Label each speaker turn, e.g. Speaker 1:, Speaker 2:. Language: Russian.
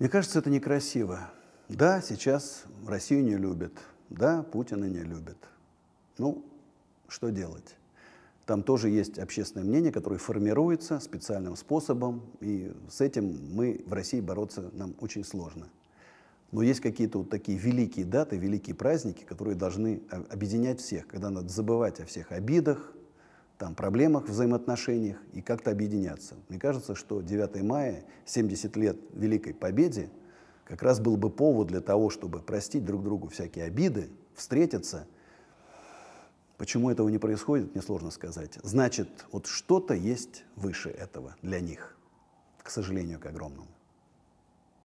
Speaker 1: Мне кажется, это некрасиво. Да, сейчас Россию не любят. Да, Путина не любят. Ну, что делать? Там тоже есть общественное мнение, которое формируется специальным способом, и с этим мы в России бороться нам очень сложно. Но есть какие-то вот такие великие даты, великие праздники, которые должны объединять всех, когда надо забывать о всех обидах, там, проблемах, взаимоотношениях и как-то объединяться. Мне кажется, что 9 мая, 70 лет Великой Победе, как раз был бы повод для того, чтобы простить друг другу всякие обиды, встретиться. Почему этого не происходит, мне сложно сказать. Значит, вот что-то есть выше этого для них, к сожалению, к огромному.